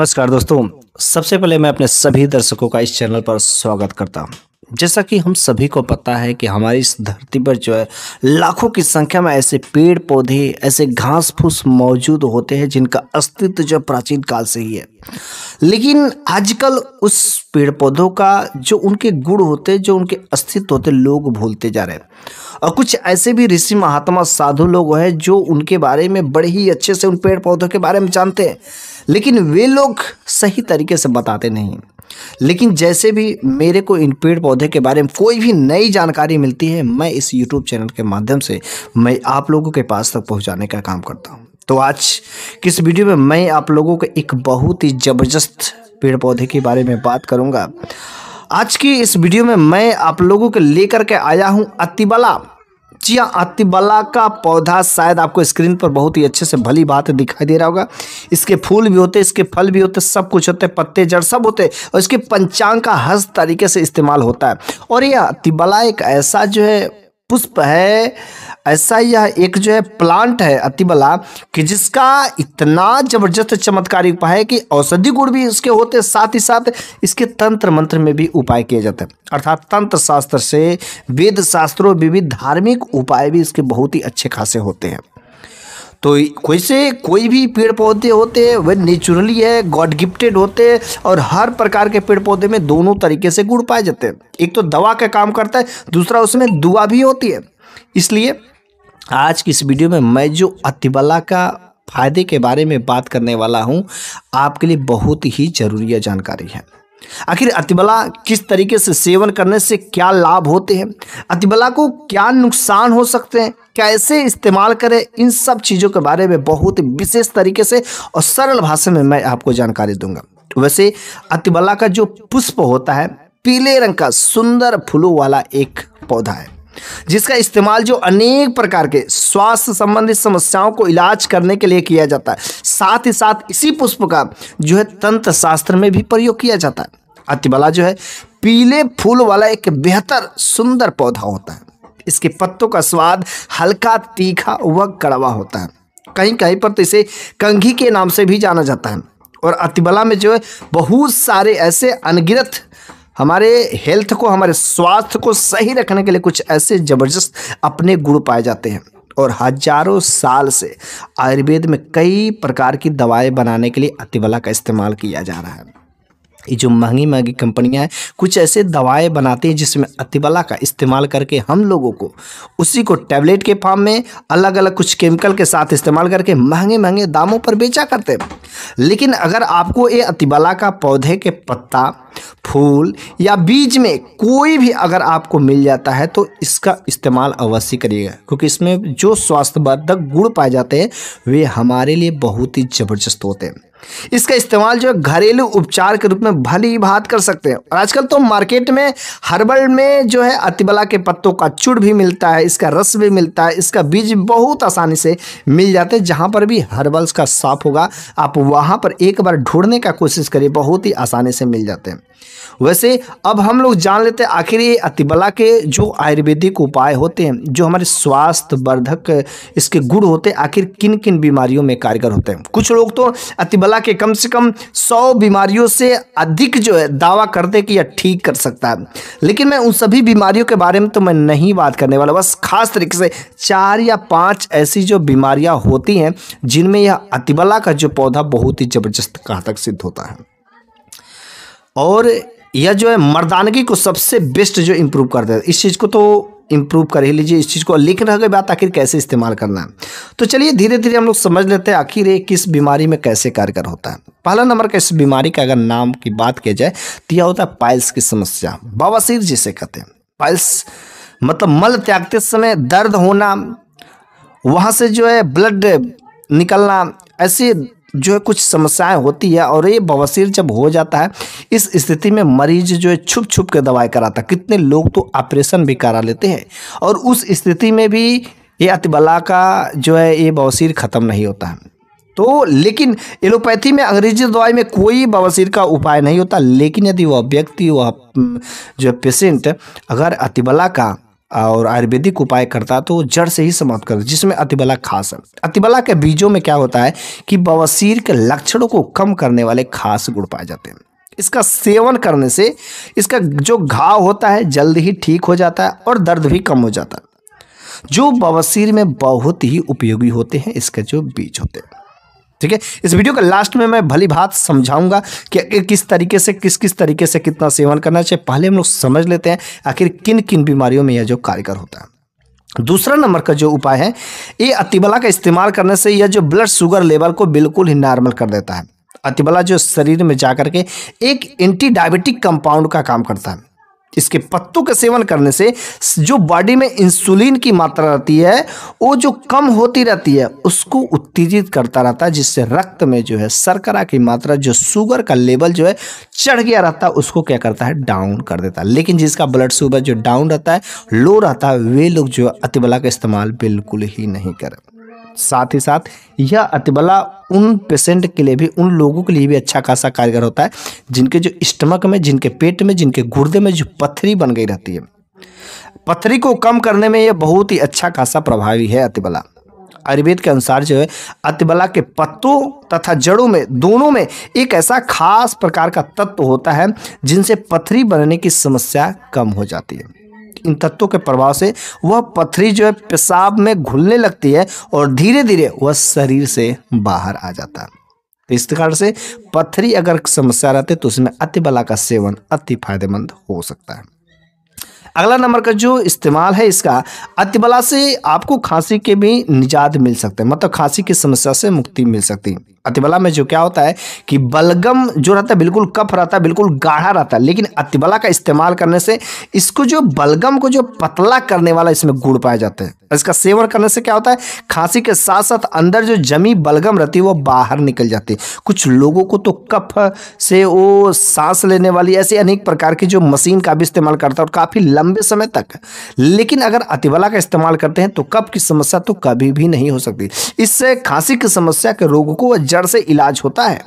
नमस्कार दोस्तों सबसे पहले मैं अपने सभी दर्शकों का इस चैनल पर स्वागत करता हूं जैसा कि हम सभी को पता है कि हमारी इस धरती पर जो है लाखों की संख्या में ऐसे पेड़ पौधे ऐसे घास फूस मौजूद होते हैं जिनका अस्तित्व जो प्राचीन काल से ही है लेकिन आजकल उस पेड़ पौधों का जो उनके गुण होते जो उनके अस्तित्व होते लोग भूलते जा रहे हैं और कुछ ऐसे भी ऋषि महात्मा साधु लोग हैं जो उनके बारे में बड़े ही अच्छे से उन पेड़ पौधों के बारे में जानते हैं लेकिन वे लोग सही तरीके से बताते नहीं लेकिन जैसे भी मेरे को इन पेड़ पौधे के बारे में कोई भी नई जानकारी मिलती है मैं इस यूट्यूब चैनल के माध्यम से मैं आप लोगों के पास तक पहुंचाने का काम करता हूं तो आज किस वीडियो में मैं आप लोगों को एक बहुत ही ज़बरदस्त पेड़ पौधे के बारे में बात करूँगा आज की इस वीडियो में मैं आप लोगों को लेकर के आया हूँ अतिबला चिया अतिबला का पौधा शायद आपको स्क्रीन पर बहुत ही अच्छे से भली बात दिखाई दे रहा होगा इसके फूल भी होते इसके फल भी होते सब कुछ होते पत्ते जड़ सब होते और इसके पंचांग का हर तरीके से इस्तेमाल होता है और यह अतिबला एक ऐसा जो है पुष्प है ऐसा यह एक जो है प्लांट है अतिबला कि जिसका इतना जबरदस्त चमत्कारी उपाय है कि औषधि गुण भी इसके होते हैं साथ ही साथ इसके तंत्र मंत्र में भी उपाय किए जाते हैं अर्थात तंत्र शास्त्र से वेद शास्त्रों विविध धार्मिक उपाय भी इसके बहुत ही अच्छे खासे होते हैं तो वैसे कोई भी पेड़ पौधे होते हैं वह नेचुरली है गॉड गिफ्टेड होते हैं और हर प्रकार के पेड़ पौधे में दोनों तरीके से गुड़ पाए जाते हैं एक तो दवा का काम करता है दूसरा उसमें दुआ भी होती है इसलिए आज की इस वीडियो में मैं जो अतिबला का फ़ायदे के बारे में बात करने वाला हूँ आपके लिए बहुत ही ज़रूरी जानकारी है आखिर अतिबला किस तरीके से सेवन करने से क्या लाभ होते हैं अतिबला को क्या नुकसान हो सकते हैं कैसे इस्तेमाल करें इन सब चीज़ों के बारे में बहुत विशेष तरीके से और सरल भाषा में मैं आपको जानकारी दूंगा वैसे अतिबला का जो पुष्प होता है पीले रंग का सुंदर फूलों वाला एक पौधा है जिसका इस्तेमाल जो अनेक प्रकार के स्वास्थ्य संबंधित समस्याओं को इलाज करने के लिए किया जाता है साथ ही साथ इसी पुष्प का जो है तंत्र शास्त्र में भी प्रयोग किया जाता है अतिबला जो है पीले फूल वाला एक बेहतर सुंदर पौधा होता है इसके पत्तों का स्वाद हल्का तीखा व कड़वा होता है कहीं कहीं पर तो इसे कंघी के नाम से भी जाना जाता है और अतिबला में जो है बहुत सारे ऐसे अनगिनत हमारे हेल्थ को हमारे स्वास्थ्य को सही रखने के लिए कुछ ऐसे ज़बरदस्त अपने गुण पाए जाते हैं और हजारों साल से आयुर्वेद में कई प्रकार की दवाएं बनाने के लिए अतिवला का इस्तेमाल किया जा रहा है ये जो महंगी महंगी कंपनियां हैं कुछ ऐसे दवाएं बनाती हैं जिसमें अतिबला का इस्तेमाल करके हम लोगों को उसी को टैबलेट के फॉर्म में अलग अलग कुछ केमिकल के साथ इस्तेमाल करके महंगे महंगे दामों पर बेचा करते हैं लेकिन अगर आपको ये अतिबला का पौधे के पत्ता फूल या बीज में कोई भी अगर आपको मिल जाता है तो इसका इस्तेमाल अवश्य करिएगा क्योंकि इसमें जो स्वास्थ्यवर्धक गुण पाए जाते हैं वे हमारे लिए बहुत ही ज़बरदस्त होते हैं इसका इस्तेमाल जो है घरेलू उपचार के रूप में भली भात कर सकते हैं और आजकल तो मार्केट में हर्बल में जो है अतिबला के पत्तों का चूड़ भी मिलता है इसका रस भी मिलता है इसका बीज बहुत आसानी से मिल जाते हैं जहाँ पर भी हर्बल्स का साफ होगा आप वहाँ पर एक बार ढूंढने का कोशिश करिए बहुत ही आसानी से मिल जाते हैं वैसे अब हम लोग जान लेते हैं आखिर ये अतिबला के जो आयुर्वेदिक उपाय होते हैं जो हमारे स्वास्थ्य वर्धक इसके गुण होते हैं आखिर किन किन बीमारियों में कारगर होते हैं कुछ लोग तो अतिबला के कम से कम सौ बीमारियों से अधिक जो है दावा करते कि यह ठीक कर सकता है लेकिन मैं उन सभी बीमारियों के बारे में तो मैं नहीं बात करने वाला बस खास तरीके से चार या पाँच ऐसी जो बीमारियाँ होती हैं जिनमें यह अतिबला का जो पौधा बहुत ही ज़बरदस्त घातक सिद्ध होता है और यह जो है मर्दानगी को सबसे बेस्ट जो इम्प्रूव करते है इस चीज़ को तो इम्प्रूव कर ही लीजिए इस चीज़ को लिख रह गए बात आखिर कैसे इस्तेमाल करना है तो चलिए धीरे धीरे हम लोग समझ लेते हैं आखिर ये किस बीमारी में कैसे कारगर होता है पहला नंबर का इस बीमारी का अगर नाम की बात किया जाए तो यह होता है पाइल्स की समस्या बवासीर जिसे कहते हैं पाइल्स मतलब मल त्यागते समय दर्द होना वहाँ से जो है ब्लड निकलना ऐसी जो है कुछ समस्याएं होती है और ये बवसीर जब हो जाता है इस स्थिति में मरीज जो है छुप छुप के दवाई कराता कितने लोग तो ऑपरेशन भी करा लेते हैं और उस स्थिति में भी ये अतिबला का जो है ये बवसीर ख़त्म नहीं होता है तो लेकिन एलोपैथी में अंग्रेजी दवाई में कोई बवसीर का उपाय नहीं होता लेकिन यदि वह व्यक्ति वह जो पेशेंट अगर अतिबला का और आयुर्वेदिक उपाय करता तो जड़ से ही समाप्त करता जिसमें अतिबला खास है अतिबला के बीजों में क्या होता है कि बवसीर के लक्षणों को कम करने वाले खास गुण पाए जाते हैं इसका सेवन करने से इसका जो घाव होता है जल्द ही ठीक हो जाता है और दर्द भी कम हो जाता है जो बवसीर में बहुत ही उपयोगी होते हैं इसके जो बीज होते हैं ठीक है इस वीडियो का लास्ट में मैं भली बात समझाऊंगा कि किस तरीके से किस किस तरीके से कितना सेवन करना चाहिए पहले हम लोग समझ लेते हैं आखिर किन किन बीमारियों में यह जो कारगर होता है दूसरा नंबर का जो उपाय है ये अतिबला का इस्तेमाल करने से यह जो ब्लड शुगर लेवल को बिल्कुल ही नॉर्मल कर देता है अतिबला जो शरीर में जा करके एक एंटी डायबिटिक कंपाउंड का काम करता है इसके पत्तों का सेवन करने से जो बॉडी में इंसुलिन की मात्रा रहती है वो जो कम होती रहती है उसको उत्तेजित करता रहता है जिससे रक्त में जो है शर्करा की मात्रा जो शुगर का लेवल जो है चढ़ गया रहता है उसको क्या करता है डाउन कर देता है लेकिन जिसका ब्लड शुगर जो डाउन रहता है लो रहता है वे लोग जो है अतिबला का इस्तेमाल बिल्कुल ही नहीं करें साथ ही साथ यह अतिबला उन पेशेंट के लिए भी उन लोगों के लिए भी अच्छा खासा कारगर होता है जिनके जो स्टमक में जिनके पेट में जिनके गुर्दे में जो पथरी बन गई रहती है पथरी को कम करने में यह बहुत ही अच्छा खासा प्रभावी है अतिबला आयुर्वेद के अनुसार जो है अतिबला के पत्तों तथा जड़ों में दोनों में एक ऐसा खास प्रकार का तत्व होता है जिनसे पथरी बनने की समस्या कम हो जाती है इन तत्वों के प्रभाव से वह पथरी जो है पेशाब में घुलने लगती है और धीरे धीरे वह शरीर से बाहर आ जाता है तो इस कारण से पथरी अगर समस्या रहती है तो उसमें अति बला का सेवन अति फायदेमंद हो सकता है अगला नंबर का जो इस्तेमाल है इसका अतिबला से आपको खांसी के भी निजात मिल सकते हैं मतलब खांसी की समस्या से मुक्ति मिल सकती है अतिबला में जो क्या होता है कि बलगम जो रहता है बिल्कुल कफ रहता है बिल्कुल गाढ़ा रहता है लेकिन अतिबला का इस्तेमाल करने से इसको जो बलगम को जो पतला करने वाला इसमें गुड़ पाया जाता है इसका सेवन करने से क्या होता है खांसी के साथ साथ अंदर जो जमी बलगम रहती है वो बाहर निकल जाती है कुछ लोगों को तो कफ से वो सांस लेने वाली ऐसी अनेक प्रकार की जो मशीन का भी इस्तेमाल करता है और काफ़ी लंबे समय तक लेकिन अगर अतिबला का इस्तेमाल करते हैं तो कब की समस्या तो कभी भी नहीं हो सकती इससे खांसी की समस्या के रोग को जड़ से इलाज होता है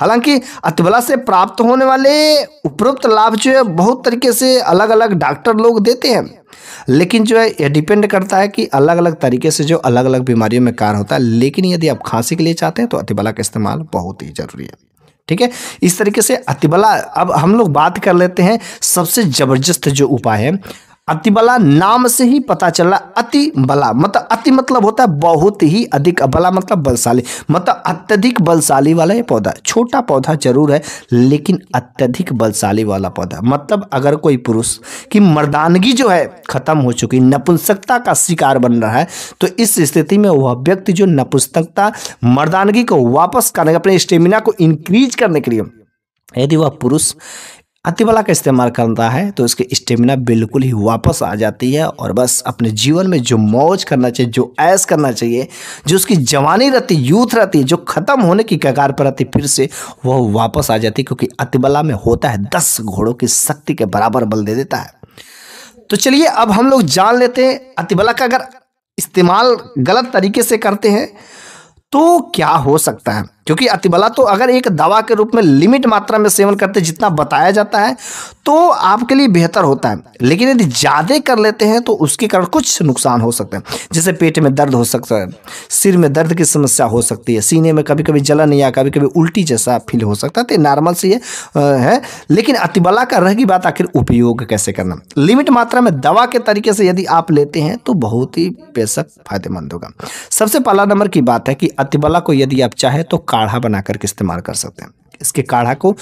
हालांकि अतबला से प्राप्त होने वाले उपरोक्त लाभ जो है बहुत तरीके से अलग अलग डॉक्टर लोग देते हैं लेकिन जो है यह डिपेंड करता है कि अलग अलग तरीके से जो अलग अलग बीमारियों में कार होता है लेकिन यदि आप खांसी के लिए चाहते हैं तो अतिबला का इस्तेमाल बहुत ही ज़रूरी है ठीक है इस तरीके से अतिबला अब हम लोग बात कर लेते हैं सबसे ज़बरदस्त जो उपाय है अति बला नाम से ही पता चल रहा अति बला मतलब अति मतलब होता है बहुत ही अधिक बला मतलब बलशाली मतलब अत्यधिक बलशाली वाला ये पौधा छोटा पौधा जरूर है लेकिन अत्यधिक बलशाली वाला पौधा मतलब अगर कोई पुरुष की मर्दानगी जो है खत्म हो चुकी नपुंसकता का शिकार बन रहा है तो इस स्थिति में वह व्यक्ति जो नपुंसकता मर्दानगी को वापस करने अपने स्टेमिना को इंक्रीज करने के लिए यदि वह पुरुष अतिबला का इस्तेमाल करता है तो उसकी स्टेमिना बिल्कुल ही वापस आ जाती है और बस अपने जीवन में जो मौज करना चाहिए जो ऐस करना चाहिए जो उसकी जवानी रहती यूथ रहती है जो ख़त्म होने की कगार पर रहती फिर से वह वापस आ जाती है क्योंकि अतिबला में होता है दस घोड़ों की शक्ति के बराबर बल दे देता है तो चलिए अब हम लोग जान लेते हैं अतिबला का अगर इस्तेमाल गलत तरीके से करते हैं तो क्या हो सकता है क्योंकि अतिबला तो अगर एक दवा के रूप में लिमिट मात्रा में सेवन करते जितना बताया जाता है तो आपके लिए बेहतर होता है लेकिन यदि ज़्यादा कर लेते हैं तो उसके कारण कुछ नुकसान हो सकते हैं जैसे पेट में दर्द हो सकता है सिर में दर्द की समस्या हो सकती है सीने में कभी कभी जलन या कभी कभी उल्टी जैसा फील हो सकता है तो नॉर्मल सी है, है लेकिन अतिबला का रह गई बात आखिर उपयोग कैसे करना लिमिट मात्रा में दवा के तरीके से यदि आप लेते हैं तो बहुत ही बेशक फायदेमंद होगा सबसे पहला नंबर की बात है कि अतिबला को यदि आप चाहें तो काढ़ा बना करके इस्तेमाल कर सकते हैं इसके काढ़ा को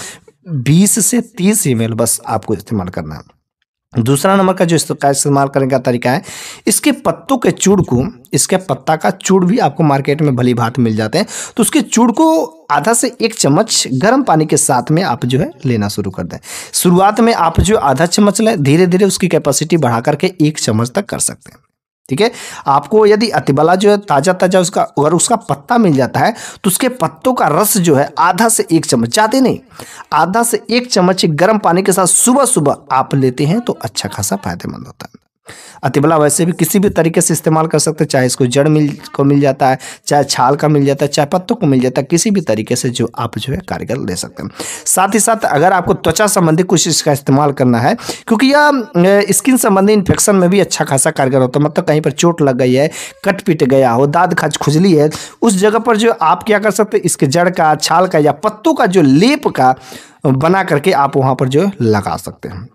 20 से 30 एम बस आपको इस्तेमाल करना है दूसरा नंबर का जो इसका इस्तेमाल करने का तरीका है इसके पत्तों के चूड़ को इसके पत्ता का चूड़ भी आपको मार्केट में भली भात मिल जाते हैं तो उसके चूड़ को आधा से एक चम्मच गर्म पानी के साथ में आप जो है लेना शुरू कर दें शुरुआत में आप जो आधा चम्मच लें धीरे धीरे उसकी कैपेसिटी बढ़ा करके एक चम्मच तक कर सकते हैं ठीक है आपको यदि अतिबला जो है ताज़ा ताज़ा उसका अगर उसका पत्ता मिल जाता है तो उसके पत्तों का रस जो है आधा से एक चम्मच ज़्यादा नहीं आधा से एक चम्मच गर्म पानी के साथ सुबह सुबह आप लेते हैं तो अच्छा खासा फायदेमंद होता है अतिबला वैसे भी किसी भी तरीके से इस्तेमाल कर सकते हैं चाहे इसको जड़ मिल को मिल जाता है चाहे छाल का मिल जाता है चाहे पत्तों को मिल जाता है किसी भी तरीके से जो आप जो है कारगर ले सकते हैं साथ ही साथ अगर आपको त्वचा संबंधी कुछ इसका इस्तेमाल करना है क्योंकि यह स्किन संबंधी इन्फेक्शन में भी अच्छा खासा कारगर होता है मतलब कहीं पर चोट लग गई है कट पिट गया हो दाद खच खुजली है उस जगह पर जो आप क्या कर सकते हैं इसके जड़ का छाल का या पत्तों का जो लेप का बना करके आप वहाँ पर जो लगा सकते हैं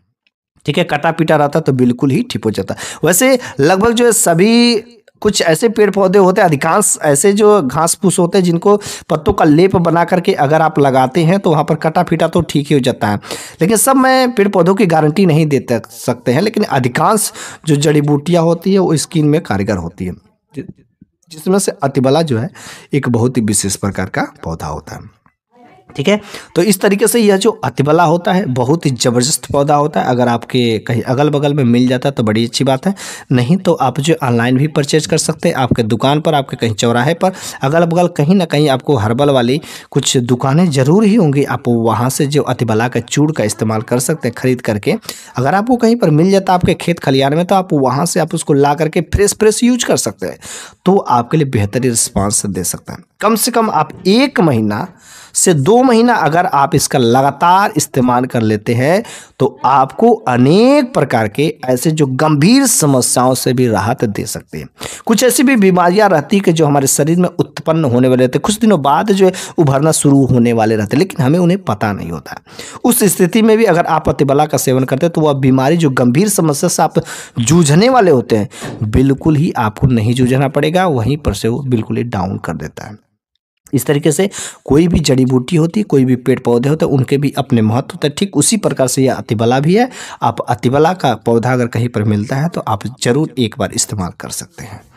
ठीक है कटा पीटा रहता तो बिल्कुल ही ठीक हो जाता वैसे लगभग जो है सभी कुछ ऐसे पेड़ पौधे होते हैं अधिकांश ऐसे जो घास फूस होते हैं जिनको पत्तों का लेप बना करके अगर आप लगाते हैं तो वहाँ पर कटा फीटा तो ठीक ही हो जाता है लेकिन सब मैं पेड़ पौधों की गारंटी नहीं दे सकते हैं लेकिन अधिकांश जो जड़ी बूटियाँ होती है वो स्किन में कारगर होती है जिसमें से अतिबला जो है एक बहुत ही विशेष प्रकार का पौधा होता है ठीक है तो इस तरीके से यह जो अतिबला होता है बहुत ही ज़बरदस्त पौधा होता है अगर आपके कहीं अगल बगल में मिल जाता है तो बड़ी अच्छी बात है नहीं तो आप जो ऑनलाइन भी परचेज कर सकते हैं आपके दुकान पर आपके कहीं चौराहे पर अगल बगल कहीं ना कहीं आपको हर्बल वाली कुछ दुकानें ज़रूर ही होंगी आप वहाँ से जो अतिबला का चूड़ का इस्तेमाल कर सकते हैं खरीद करके अगर आपको कहीं पर मिल जाता है आपके खेत खलिहान में तो आप वहाँ से आप उसको ला करके फ्रेश फ्रेश यूज कर सकते हैं तो आपके लिए बेहतरीन रिस्पॉन्स दे सकता है कम से कम आप एक महीना से दो महीना अगर आप इसका लगातार इस्तेमाल कर लेते हैं तो आपको अनेक प्रकार के ऐसे जो गंभीर समस्याओं से भी राहत दे सकते हैं कुछ ऐसी भी बीमारियां रहती हैं कि जो हमारे शरीर में उत्पन्न होने वाले रहते कुछ दिनों बाद जो है उभरना शुरू होने वाले रहते लेकिन हमें उन्हें पता नहीं होता उस स्थिति में भी अगर आप अतिबला का सेवन करते हैं तो वह बीमारी जो गंभीर समस्या से आप जूझने वाले होते हैं बिल्कुल ही आपको नहीं जूझना पड़ेगा वहीं पर से वो बिल्कुल ही डाउन कर देता है इस तरीके से कोई भी जड़ी बूटी होती कोई भी पेड़ पौधे होते उनके भी अपने महत्व होते ठीक उसी प्रकार से यह अतिबला भी है आप अतिबला का पौधा अगर कहीं पर मिलता है तो आप ज़रूर एक बार इस्तेमाल कर सकते हैं